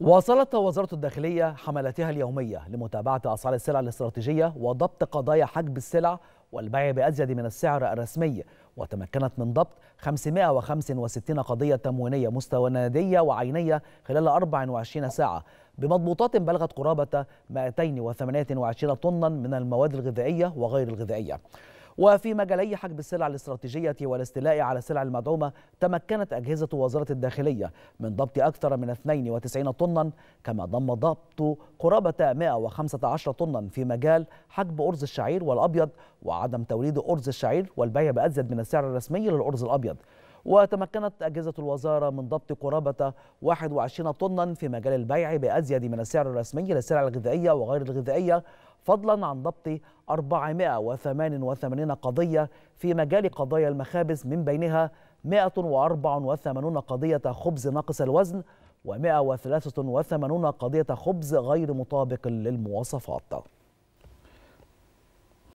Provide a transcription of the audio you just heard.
واصلت وزارة الداخلية حملاتها اليومية لمتابعة أسعار السلع الاستراتيجية وضبط قضايا حجب السلع والبيع بأزيد من السعر الرسمي وتمكنت من ضبط 565 قضية تموينية مستندية وعينية خلال 24 ساعة بمضبوطات بلغت قرابة 228 طنا من المواد الغذائية وغير الغذائية وفي مجالي حجب السلع الاستراتيجية والاستيلاء على السلع المدعومة تمكنت أجهزة وزارة الداخلية من ضبط أكثر من 92 طنا كما ضم ضبط قرابة 115 طنا في مجال حجب أرز الشعير والأبيض وعدم توريد أرز الشعير والبيع بأزيد من السعر الرسمي للأرز الأبيض وتمكنت أجهزة الوزارة من ضبط قرابة 21 طنا في مجال البيع بأزيد من السعر الرسمي للسلع الغذائية وغير الغذائية فضلا عن ضبط 488 قضية في مجال قضايا المخابز من بينها 184 قضية خبز ناقص الوزن و183 قضية خبز غير مطابق للمواصفات